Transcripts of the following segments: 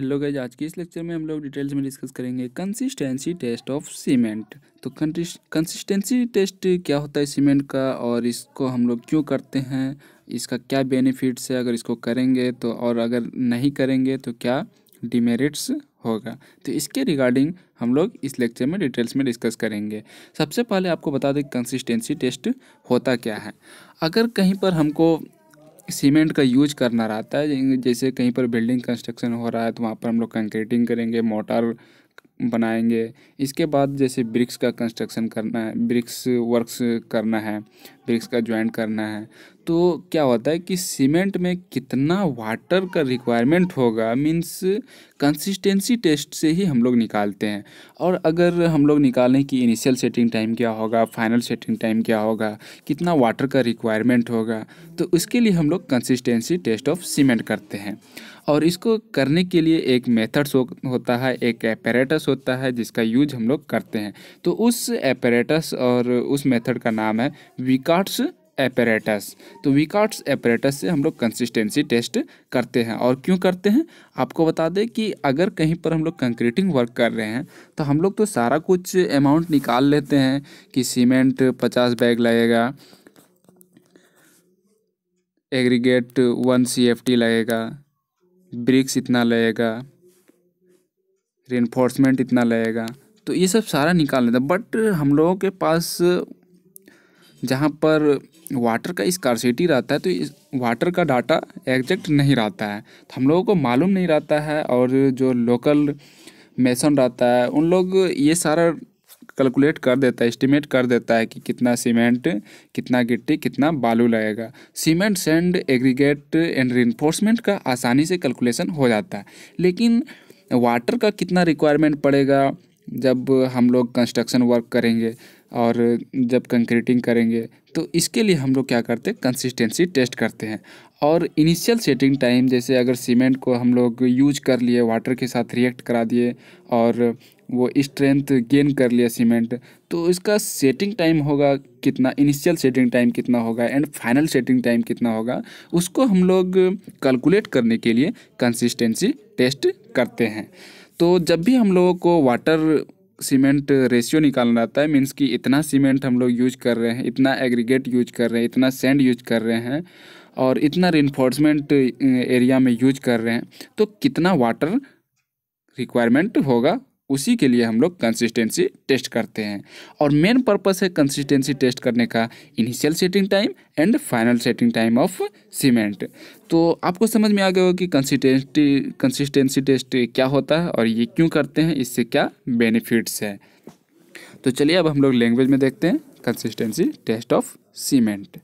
Hello guys आज के इस लेक्चर में हम लोग डिटेल्स में डिस्कस करेंगे कंसिस्टेंसी टेस्ट ऑफ सीमेंट तो कंसिस्टेंसी टेस्ट क्या होता है सीमेंट का और इसको हम लोग क्यों करते हैं इसका क्या बेनिफिट्स है अगर इसको करेंगे तो और अगर नहीं करेंगे तो क्या डिमेरिट्स होगा तो इसके रिगार्डिंग हम लोग इस लेक्चर में डिटेल्स में डिस्कस करेंगे सबसे पहले आपको बता दें कंसिस्टेंसी टेस्ट होता क्या है अगर कहीं पर हमको सीमेंट का यूज करना रहता है जैसे कहीं पर बिल्डिंग कंस्ट्रक्शन हो रहा है तो वहाँ पर हम लोग कंक्रीटिंग करेंगे मोटर बनाएंगे इसके बाद जैसे ब्रिक्स का कंस्ट्रक्शन करना है ब्रिक्स वर्क्स करना है ब्रिक्स का ज्वाइंट करना है तो क्या होता है कि सीमेंट में कितना वाटर का रिक्वायरमेंट होगा मीन्स कंसिस्टेंसी टेस्ट से ही हम लोग निकालते हैं और अगर हम लोग निकालें कि इनिशियल सेटिंग टाइम क्या होगा फाइनल सेटिंग टाइम क्या होगा कितना वाटर का रिक्वायरमेंट होगा तो उसके लिए हम लोग कंसिस्टेंसी टेस्ट ऑफ सीमेंट करते हैं और इसको करने के लिए एक मेथड्स हो, होता है एक एपरेटस होता है जिसका यूज हम लोग करते हैं तो उस एपरेटस और उस मेथड का नाम है विकार विकार्ट्स एपरेटस तो विकार्ट्स एपरेटस से हम लोग कंसिस्टेंसी टेस्ट करते हैं और क्यों करते हैं आपको बता दें कि अगर कहीं पर हम लोग कंक्रीटिंग वर्क कर रहे हैं तो हम लोग तो सारा कुछ अमाउंट निकाल लेते हैं कि सीमेंट पचास बैग लगेगा aggregate one C F T लगेगा ब्रिक्स इतना लगेगा रेनफोर्समेंट इतना लगेगा तो ये सब सारा निकाल हैं बट हम लोगों के पास जहाँ पर वाटर का स्कारसिटी रहता है तो इस वाटर का डाटा एग्जैक्ट नहीं रहता है तो हम लोगों को मालूम नहीं रहता है और जो लोकल मेसन रहता है उन लोग ये सारा कैलकुलेट कर देता है एस्टिमेट कर देता है कि कितना सीमेंट कितना गिट्टी कितना बालू लगेगा cement sand aggregate and reinforcement का आसानी से कैलकुलेशन हो जाता है लेकिन वाटर का कितना रिक्वायरमेंट पड़ेगा जब हम लोग कंस्ट्रक्शन वर्क करेंगे और जब कंक्रीटिंग करेंगे तो इसके लिए हम लोग क्या करते हैं कंसिस्टेंसी टेस्ट करते हैं और इनिशियल सेटिंग टाइम जैसे अगर सीमेंट को हम लोग यूज कर लिए वाटर के साथ रिएक्ट करा दिए और वो स्ट्रेंथ गेन कर लिया सीमेंट तो इसका सेटिंग टाइम होगा कितना इनिशियल सेटिंग टाइम कितना होगा एंड फाइनल सेटिंग टाइम कितना होगा उसको हम लोग कैलकुलेट करने के लिए कंसिस्टेंसी टेस्ट करते हैं तो जब भी हम लोगों को वाटर सीमेंट रेशियो निकालना रहता है मीन्स कि इतना सीमेंट हम लोग यूज कर रहे हैं इतना एग्रीगेट यूज कर रहे हैं इतना सेंड यूज कर रहे हैं और इतना रिन्फोर्समेंट एरिया में यूज कर रहे हैं तो कितना वाटर रिक्वायरमेंट होगा उसी के लिए हम लोग कंसिस्टेंसी टेस्ट करते हैं और मेन पर्पस है कंसिस्टेंसी टेस्ट करने का initial setting time and final setting time of cement तो आपको समझ में आ गया होगा कि कंसिस्टेंसी कंसिस्टेंसी टेस्ट क्या होता है और ये क्यों करते हैं इससे क्या बेनिफिट्स है तो चलिए अब हम लोग लैंग्वेज में देखते हैं consistency test of cement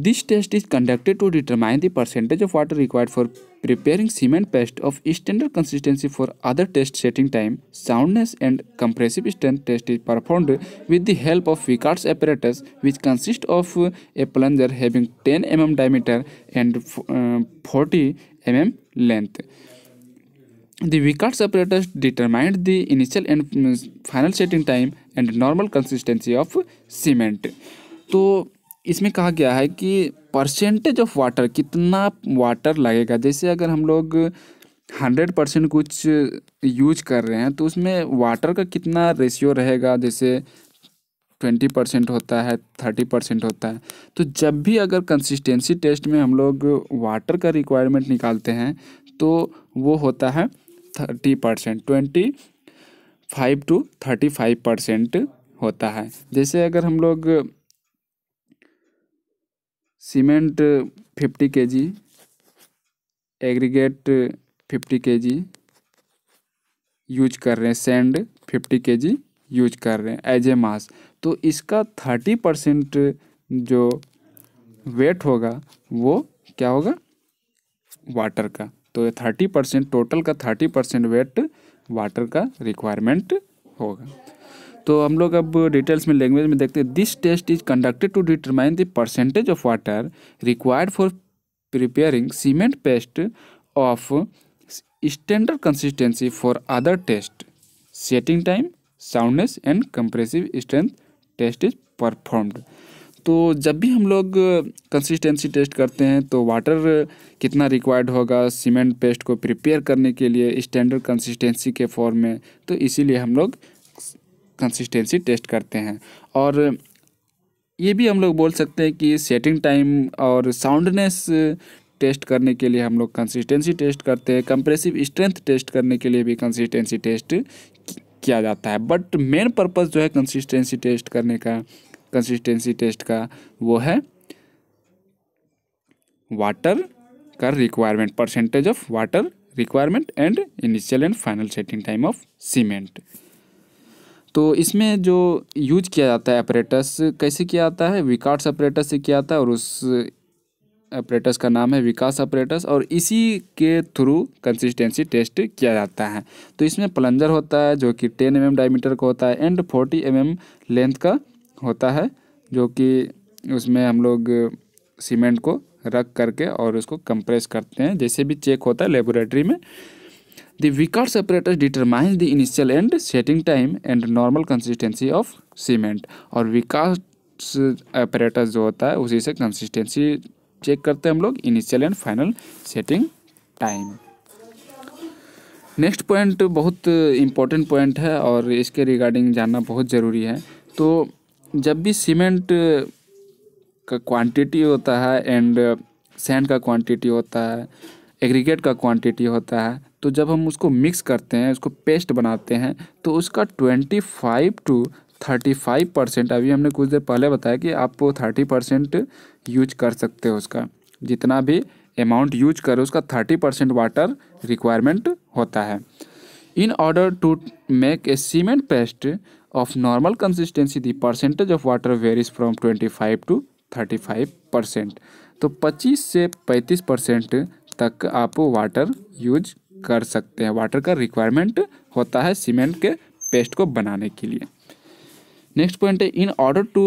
This test is conducted to determine the percentage of water required for preparing cement paste of standard consistency for other test setting time, soundness and compressive strength test is performed with the help of Vicar's apparatus which consists of uh, a plunger having 10 mm diameter and uh, 40 mm length. The Vicar's apparatus determined the initial and mm, final setting time and normal consistency of cement. So, इसमें कहा गया है कि percentage of water कितना water लगेगा जैसे अगर हम लोग हंड्रेड परसेंट कुछ यूज कर रहे हैं तो उसमें वाटर का कितना रेशियो रहेगा जैसे ट्वेंटी परसेंट होता है थर्टी परसेंट होता है तो जब भी अगर कंसिस्टेंसी टेस्ट में हम लोग वाटर का रिक्वायरमेंट निकालते हैं तो वो होता है thirty percent twenty five to thirty five percent होता है जैसे अगर हम लोग सीमेंट फिफ्टी के जी एग्रीगेट फिफ्टी के जी यूज कर रहे हैं सेंड फिफ्टी के जी यूज कर रहे हैं एज ए मास तो इसका थर्टी परसेंट जो वेट होगा वो क्या होगा वाटर का तो थर्टी परसेंट टोटल का थर्टी परसेंट वेट वाटर का रिक्वायरमेंट होगा तो हम लोग अब डिटेल्स में लैंग्वेज में देखते हैं this test is conducted to determine the percentage of water required for preparing cement paste of standard consistency for other test setting time soundness and compressive strength test is performed तो जब भी हम लोग consistency test करते हैं तो water कितना required होगा सीमेंट पेस्ट को प्रिपेयर करने के लिए स्टैंडर्ड कंसिस्टेंसी के फॉर्म में तो इसीलिए हम लोग कंसिस्टेंसी टेस्ट करते हैं और ये भी हम लोग बोल सकते हैं कि सेटिंग टाइम और साउंडनेस टेस्ट करने के लिए हम लोग कंसिस्टेंसी टेस्ट करते हैं कंप्रेसिव स्ट्रेंथ टेस्ट करने के लिए भी कंसिस्टेंसी टेस्ट किया जाता है बट मेन पर्पज़ जो है कंसिस्टेंसी टेस्ट करने का कंसिस्टेंसी टेस्ट का वो है वाटर का requirement percentage of water requirement and initial and final setting time of cement तो इसमें जो यूज किया जाता है अपरेटस कैसे किया जाता है विकास अपरेटस से किया जाता है और उस अपरेटस का नाम है विकास अपरेटस और इसी के थ्रू कंसिस्टेंसी टेस्ट किया जाता है तो इसमें प्लंजर होता है जो कि टेन एम एम डायमीटर का होता है and forty M M length का होता है जो कि उसमें हम लोग सीमेंट को रख करके और उसको कंप्रेस करते हैं जैसे भी चेक होता है लेबोरेटरी में The Vickers apparatus determines the initial and setting time and normal consistency of cement और Vickers apparatus जो होता है उसी से consistency चेक करते हैं हम लोग initial and final setting time next point बहुत इम्पोर्टेंट पॉइंट है और इसके रिगार्डिंग जानना बहुत ज़रूरी है तो जब भी सीमेंट का क्वांटिटी होता है एंड सैंड का क्वांटिटी होता है एग्रीगेट का क्वांटिटी होता है तो जब हम उसको मिक्स करते हैं उसको पेस्ट बनाते हैं तो उसका twenty five to thirty five percent अभी हमने कुछ देर पहले बताया कि आप थर्टी परसेंट यूज कर सकते हो उसका जितना भी अमाउंट यूज करो उसका थर्टी परसेंट वाटर रिक्वायरमेंट होता है in order to make a cement paste of normal consistency the percentage of water varies from twenty five to thirty five percent तो 25 से 35 परसेंट तक आप वाटर यूज कर सकते हैं वाटर का रिक्वायरमेंट होता है सीमेंट के पेस्ट को बनाने के लिए नेक्स्ट पॉइंट है in order to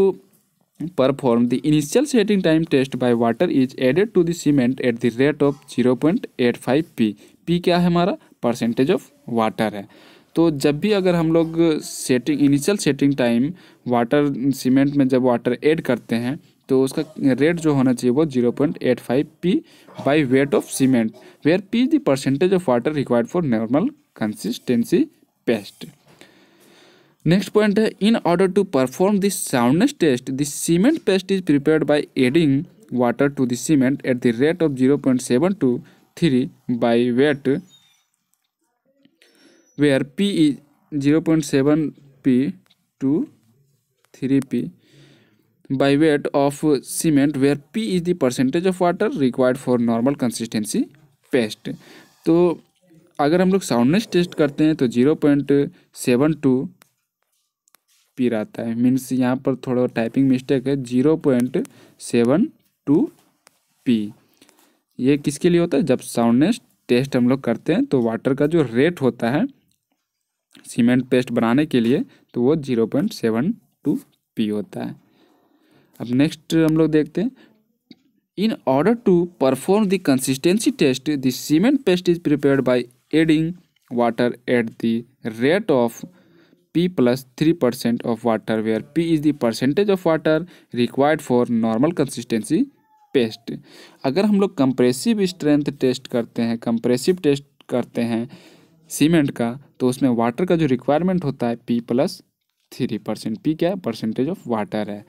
perform the initial setting time test time water is added to the cement at the rate of zero point eight five P P क्या है हमारा परसेंटेज ऑफ वाटर है तो जब भी अगर हम लोग setting initial setting time water cement में जब वाटर ऐड करते हैं तो उसका रेट जो होना चाहिए वो zero point eight five P by weight of cement where P the percentage of water required for normal consistency paste next point है in order to perform this soundness test this cement paste is prepared by adding water to the cement at the rate of zero point seven two three by weight where P is zero point seven P two three P by weight of cement where P is the percentage of water required for normal consistency paste तो अगर हम लोग soundness test करते हैं तो zero point seven two P रहता है means यहाँ पर थोड़ा टाइपिंग मिस्टेक है zero point seven two P ये किसके लिए होता है जब साउंडनेस टेस्ट हम लोग करते हैं तो वाटर का जो रेट होता है सीमेंट पेस्ट बनाने के लिए तो वो zero point seven two P होता है अब नेक्स्ट हम लोग देखते हैं in order to perform the consistency test the cement paste is prepared by adding water at the rate of P plus three percent of water where P is the percentage of water required for normal consistency paste अगर हम लोग compressive strength test करते हैं compressive test करते हैं cement का तो उसमें वाटर का जो रिक्वायरमेंट होता है P plus three percent P क्या है परसेंटेज ऑफ वाटर है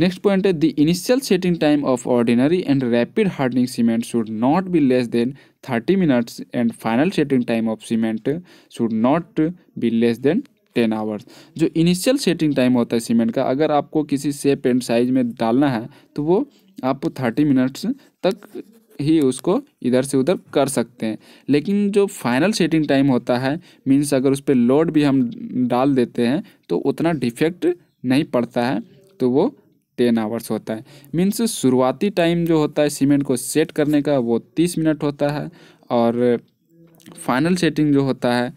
नेक्स्ट पॉइंट है the initial setting time of ordinary and rapid hardening cement should not be less than thirty minutes and final setting time of cement should not be less than ten hours जो initial setting time होता है cement का अगर आपको किसी shape and size में डालना है तो वो आप थर्टी मिनट्स तक ही उसको इधर से उधर कर सकते हैं लेकिन जो फाइनल सेटिंग टाइम होता है मीन्स अगर उस पर लोड भी हम डाल देते हैं तो उतना डिफेक्ट नहीं पड़ता है तो वो टेन आवर्स होता है मीन्स शुरुआती टाइम जो होता है सीमेंट को सेट करने का वो तीस मिनट होता है और फाइनल सेटिंग जो होता है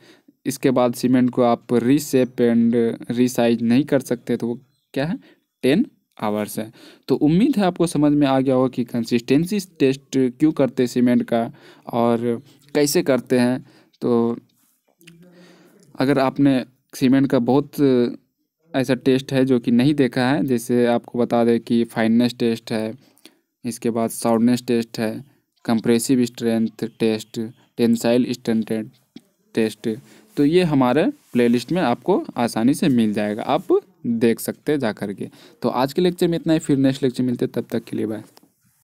इसके बाद सीमेंट को आप रीसेप एंड रीसाइज नहीं कर सकते तो वो क्या है टेन आवर्स है तो उम्मीद है आपको समझ में आ गया होगा कि कंसिस्टेंसी टेस्ट क्यों करते सीमेंट का और कैसे करते हैं तो अगर आपने सीमेंट का बहुत ऐसा टेस्ट है जो कि नहीं देखा है जैसे आपको बता दें कि फाइननेस टेस्ट है इसके बाद साउंडनेस टेस्ट है compressive strength test tensile strength test तो ये हमारे प्लेलिस्ट में आपको आसानी से मिल जाएगा आप देख सकते हैं जा के तो आज के लेक्चर में इतना ही फिर नेक्स्ट लेक्चर मिलते तब तक के लिए बाय